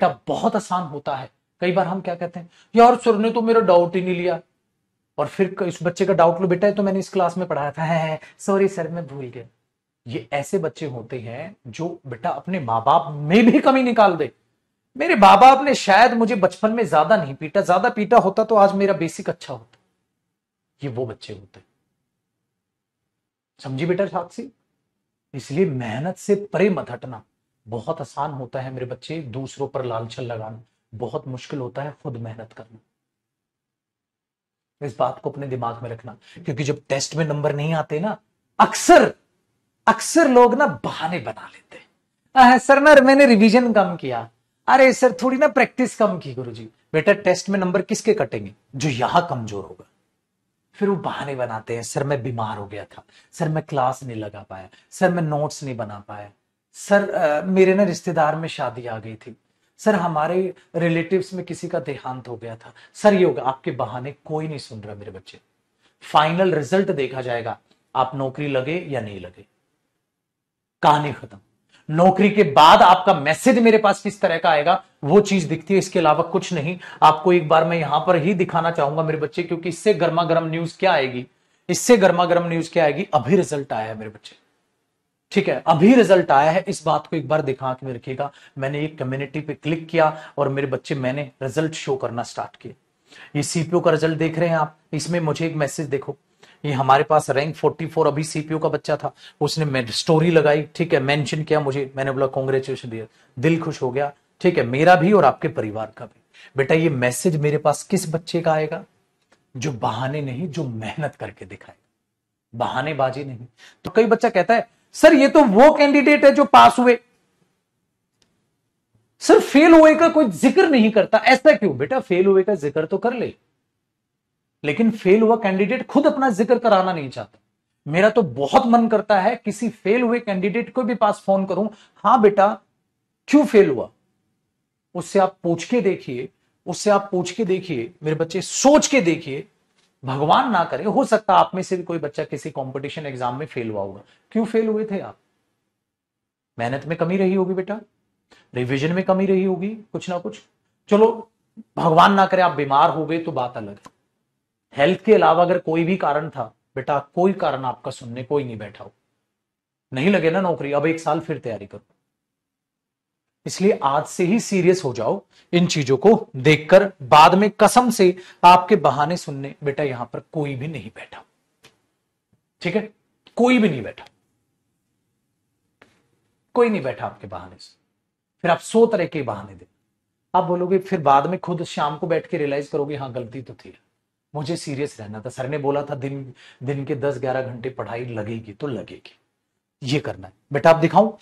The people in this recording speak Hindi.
का बहुत आसान होता है कई बार हम क्या कहते हैं यार सर ने तो मेरा डाउट ही नहीं लिया और फिर इस बच्चे का डाउट लो बेटा है तो मैंने इस क्लास में पढ़ाया था सॉरी सर मैं भूल गया ये ऐसे बच्चे होते हैं जो बेटा अपने माँ बाप में भी कमी निकाल दे मेरे माँ बाप ने शायद मुझे बचपन में ज्यादा नहीं पीटा ज्यादा पीटा होता तो आज मेरा बेसिक अच्छा होता ये वो बच्चे होते समझी बेटा साक्षी इसलिए मेहनत से परे मत हटना बहुत आसान होता है मेरे बच्चे दूसरों पर लालचल लगाना बहुत मुश्किल होता है खुद मेहनत करना इस बात को अपने दिमाग में रखना क्योंकि जब टेस्ट में नंबर नहीं आते ना अक्सर अक्सर लोग ना बहाने बना लेते हैं सर ना मैंने रिवीजन कम किया अरे सर थोड़ी ना प्रैक्टिस कम की गुरुजी बेटा टेस्ट में नंबर किसके कटेंगे जो यहां कमजोर होगा फिर वो बहाने बनाते हैं सर मैं बीमार हो गया था सर मैं क्लास नहीं लगा पाया सर मैं नोट्स नहीं बना पाया सर आ, मेरे ना रिश्तेदार में शादी आ गई थी सर हमारे रिलेटिव्स में किसी का देहांत हो गया था सर ये होगा आपके बहाने कोई नहीं सुन रहा मेरे बच्चे फाइनल रिजल्ट देखा जाएगा आप नौकरी लगे या नहीं लगे कहानी खत्म नौकरी के बाद आपका मैसेज मेरे पास किस तरह का आएगा वो चीज दिखती है इसके अलावा कुछ नहीं आपको एक बार मैं यहां पर ही दिखाना चाहूंगा मेरे बच्चे क्योंकि इससे गर्मा गर्म न्यूज क्या आएगी इससे गर्मा गर्म न्यूज क्या आएगी अभी रिजल्ट आया है मेरे बच्चे ठीक है अभी रिजल्ट आया है इस बात को एक बार दिखा के में रखिएगा मैंने एक कम्युनिटी पे क्लिक किया और मेरे बच्चे मैंने रिजल्ट शो करना स्टार्ट किया ये सीपीओ का रिजल्ट देख रहे हैं आप इसमें मुझे एक मैसेज देखो ये हमारे पास रैंक 44 अभी सीपीओ का बच्चा था उसने स्टोरी लगाई ठीक है मेंशन किया मुझे मैंने बोला कॉन्ग्रेचुलेशन दिया दिल खुश हो गया ठीक है मेरा भी और आपके परिवार का भी बेटा ये मैसेज मेरे पास किस बच्चे का आएगा जो बहाने नहीं जो मेहनत करके दिखाएगा बहानेबाजी नहीं तो कई बच्चा कहता है सर ये तो वो कैंडिडेट है जो पास हुए सर फेल हुए का कोई जिक्र नहीं करता ऐसा क्यों बेटा फेल हुए का जिक्र तो कर ले लेकिन फेल हुआ कैंडिडेट खुद अपना जिक्र कराना नहीं चाहता मेरा तो बहुत मन करता है किसी फेल हुए कैंडिडेट को भी पास फोन करूं हां बेटा क्यों फेल हुआ उससे आप पूछ के देखिए उससे आप पूछ के देखिए मेरे बच्चे सोच के देखिए भगवान ना करे हो सकता आप में से भी कोई बच्चा किसी कंपटीशन एग्जाम में फेल हुआ होगा क्यों फेल हुए थे आप मेहनत में कमी रही होगी बेटा रिविजन में कमी रही होगी कुछ ना कुछ चलो भगवान ना करे आप बीमार हो गए तो बात अलग है हेल्थ के अलावा अगर कोई भी कारण था बेटा कोई कारण आपका सुनने कोई नहीं बैठा हो नहीं लगे ना नौकरी अब एक साल फिर तैयारी करो इसलिए आज से ही सीरियस हो जाओ इन चीजों को देखकर बाद में कसम से आपके बहाने सुनने बेटा यहां पर कोई भी नहीं बैठा ठीक है कोई भी नहीं बैठा कोई नहीं बैठा आपके बहाने से फिर आप सो तरह के बहाने दे आप बोलोगे फिर बाद में खुद शाम को बैठ के रियलाइज करोगे हाँ गलती तो थी मुझे सीरियस रहना था सर ने बोला था दिन दिन के दस ग्यारह घंटे पढ़ाई लगेगी तो लगेगी ये करना है बेटा आप दिखाऊं